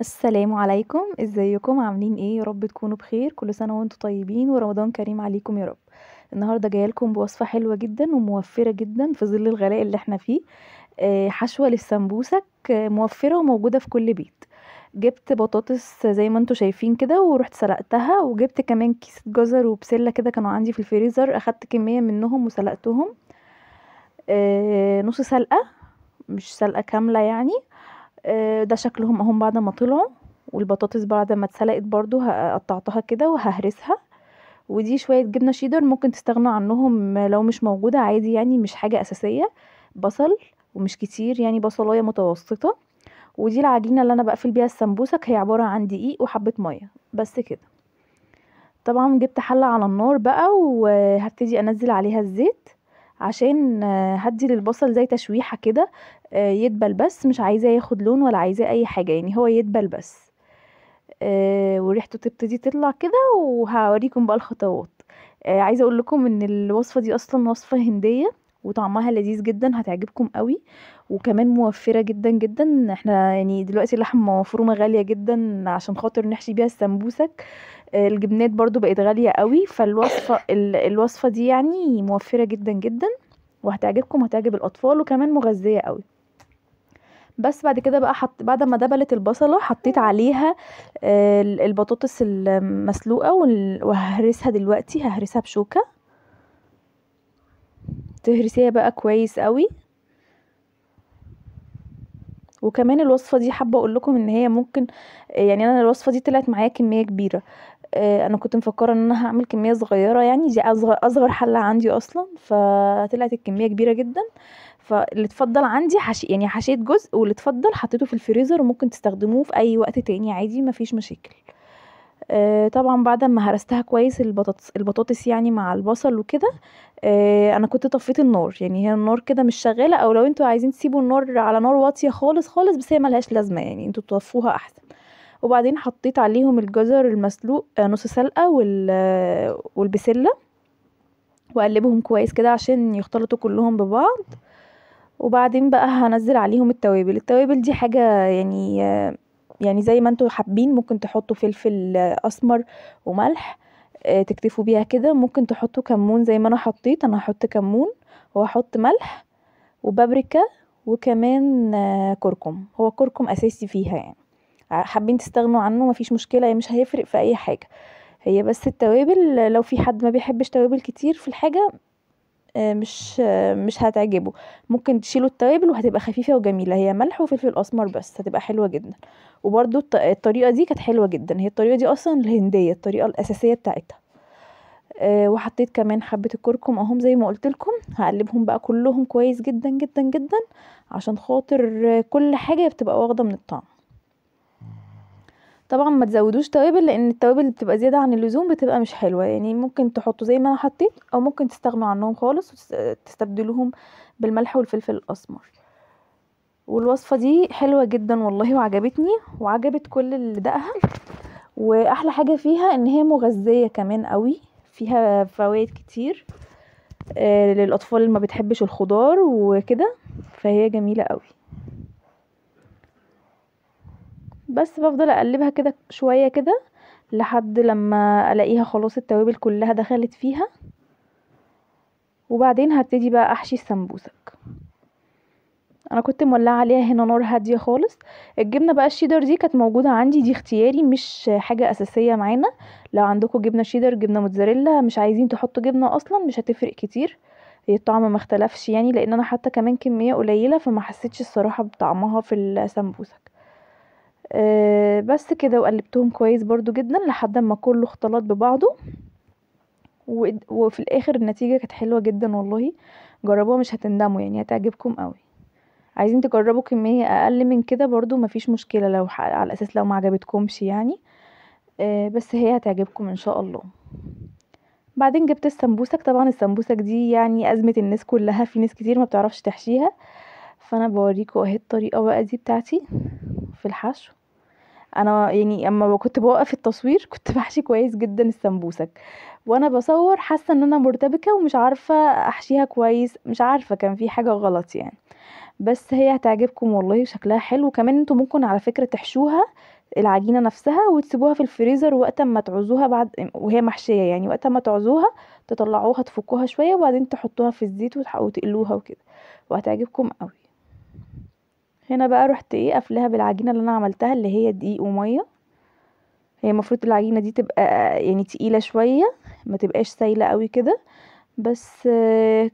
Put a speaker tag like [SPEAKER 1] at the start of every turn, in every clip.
[SPEAKER 1] السلام عليكم ازيكم عاملين ايه يا رب تكونوا بخير كل سنه وانتم طيبين ورمضان كريم عليكم يا رب النهارده جايه لكم بوصفه حلوه جدا وموفره جدا في ظل الغلاء اللي احنا فيه آه، حشوه للسمبوسك آه، موفره وموجوده في كل بيت جبت بطاطس زي ما انتم شايفين كده ورحت سلقتها وجبت كمان كيسه جزر وبسله كده كانوا عندي في الفريزر اخدت كميه منهم وسلقتهم آه، نص سلقه مش سلقه كامله يعني آه، ده شكلهم اهم بعد ما طلعوا والبطاطس بعد ما اتسلقت برضو قطعتها كده وههرسها ودي شويه جبنه شيدر ممكن تستغنوا عنهم لو مش موجوده عادي يعني مش حاجه اساسيه بصل ومش كتير يعني بصلايه متوسطه ودي العجينه اللي انا بقفل بيها السمبوسك هي عباره عن دقيق وحبه ميه بس كده طبعا جبت حله على النار بقى وهبتدي انزل عليها الزيت عشان آه، هدي للبصل زي تشويحة كده آه، يدبل بس مش عايزاه ياخد لون ولا عايزاه اي حاجة يعني هو يدبل بس آه، وريحته تبتدي تطلع كده وهوريكم بقى الخطوات عايزة اقول لكم ان الوصفة دي اصلا وصفة هندية وطعمها لذيذ جدا هتعجبكم قوي وكمان موفره جدا جدا احنا يعني دلوقتي اللحمه مفرومه غاليه جدا عشان خاطر نحشي بيها السمبوسك آه، الجبنات برضو بقت غاليه قوي فالوصفه الوصفه دي يعني موفره جدا جدا وهتعجبكم وهتعجب الاطفال وكمان مغذيه قوي بس بعد كده بقى حط بعد ما دبلت البصله حطيت عليها آه، البطاطس المسلوقه وههرسها دلوقتي ههرسها بشوكه تهرسيها بقى كويس قوي وكمان الوصفه دي حابه اقول لكم ان هي ممكن يعني انا الوصفه دي طلعت معايا كميه كبيره آه، انا كنت مفكره ان انا هعمل كميه صغيره يعني دي اصغر اصغر حله عندي اصلا فطلعت الكميه كبيره جدا فاللي اتفضل عندي حشي يعني حشيت جزء واللي اتفضل حطيته في الفريزر وممكن تستخدموه في اي وقت تاني عادي مفيش مشاكل آه، طبعا بعد ما هرستها كويس البطاطس البطاطس يعني مع البصل وكده آه، انا كنت طفيت النار يعني هي النار كده مش شغاله او لو انتوا عايزين تسيبوا النار على نار واطيه خالص خالص بس هي ملهاش لازمه يعني انتوا تطفوها احسن وبعدين حطيت عليهم الجزر المسلوق آه، نص سلقه وال والبسله واقلبهم كويس كده عشان يختلطوا كلهم ببعض وبعدين بقى هنزل عليهم التوابل التوابل دي حاجه يعني يعني زي ما انتوا حابين ممكن تحطوا فلفل اسمر وملح آه، تكتفوا بيها كده ممكن تحطوا كمون زي ما انا حطيت انا هحط كمون وهحط ملح وبابريكا وكمان آه، كركم هو كركم اساسي فيها يعني حابين تستغنوا عنه مفيش مشكله مش هيفرق في اي حاجه هي بس التوابل لو في حد ما بيحبش توابل كتير في الحاجه آه، مش آه، مش هتعجبه ممكن تشيلوا التوابل وهتبقى خفيفه وجميله هي ملح وفلفل اسمر بس هتبقى حلوه جدا وبرده الطريقه دي كانت حلوه جدا هي الطريقه دي اصلا الهنديه الطريقه الاساسيه بتاعتها آه، وحطيت كمان حبه الكركم اهم زي ما قلت لكم هقلبهم بقى كلهم كويس جدا جدا جدا عشان خاطر كل حاجه بتبقى واخده من الطعم طبعا ما تزودوش توابل لان التوابل اللي بتبقى زياده عن اللزوم بتبقى مش حلوه يعني ممكن تحطوا زي ما انا حطيت او ممكن تستغنوا عنهم خالص وتستبدلوهم بالملح والفلفل الاسمر والوصفه دي حلوه جدا والله وعجبتني وعجبت كل اللي دقها واحلى حاجه فيها ان هي مغذيه كمان قوي فيها فوائد كتير آه، للاطفال اللي ما بتحبش الخضار وكده فهي جميله قوي بس بفضل اقلبها كده شويه كده لحد لما الاقيها خلاص التوابل كلها دخلت فيها وبعدين هبتدي بقى احشي السمبوسك انا كنت مولعه عليها هنا نار هاديه خالص الجبنه بقى الشيدر دي كانت موجوده عندي دي اختياري مش حاجه اساسيه معانا لو عندكم جبنه شيدر جبنه موتزاريلا مش عايزين تحطوا جبنه اصلا مش هتفرق كتير هي الطعم ما اختلفش يعني لان انا حتى كمان كميه قليله فما حسيتش الصراحه بطعمها في السمبوسك آه، بس كده وقلبتهم كويس برضو جدا لحد ما كله اختلط ببعضه وفي الاخر النتيجه كانت حلوه جدا والله جربوها مش هتندموا يعني هتعجبكم قوي عايزين تجربوا كميه اقل من كده برضو مفيش مشكله لو على اساس لو ما عجبتكمش يعني آه، بس هي هتعجبكم ان شاء الله بعدين جبت السمبوسك طبعا السمبوسك دي يعني ازمه الناس كلها في ناس كتير ما بتعرفش تحشيها فانا بوريكم اهي الطريقه بقى دي بتاعتي في الحشو انا يعني اما كنت بوقف التصوير كنت بحشي كويس جدا السمبوسك وانا بصور حاسه ان انا مرتبكه ومش عارفه احشيها كويس مش عارفه كان في حاجه غلط يعني بس هي هتعجبكم والله شكلها حلو كمان انتوا ممكن على فكره تحشوها العجينه نفسها وتسيبوها في الفريزر وقت ما تعوزوها بعد وهي محشيه يعني وقت ما تعوزوها تطلعوها تفكوها شويه وبعدين تحطوها في الزيت وتقلوها وكده وهتعجبكم قوي هنا بقى رحت ايه قافلاها بالعجينه اللي انا عملتها اللي هي دقيق وميه هي المفروض العجينه دي تبقى يعني تقيله شويه ما تبقاش سايله قوي كده بس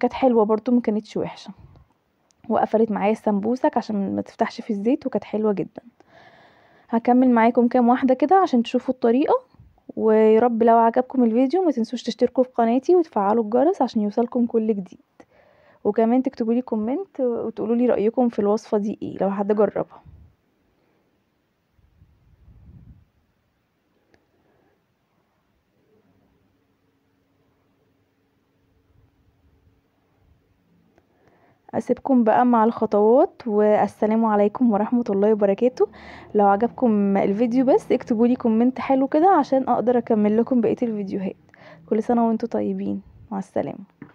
[SPEAKER 1] كانت حلوه برضو ما كانتش وحشه وقفلت معايا السمبوسك عشان ما تفتحش في الزيت وكانت حلوه جدا هكمل معاكم كام واحده كده عشان تشوفوا الطريقه ويا رب لو عجبكم الفيديو ما تنسوش تشتركوا في قناتي وتفعلوا الجرس عشان يوصلكم كل جديد وكمان تكتبوا لي كومنت وتقولوا لي رايكم في الوصفه دي ايه لو حد جربها اسيبكم بقى مع الخطوات والسلام عليكم ورحمه الله وبركاته لو عجبكم الفيديو بس اكتبوا لي كومنت حلو كده عشان اقدر اكمل لكم بقيه الفيديوهات كل سنه وانتم طيبين مع السلامه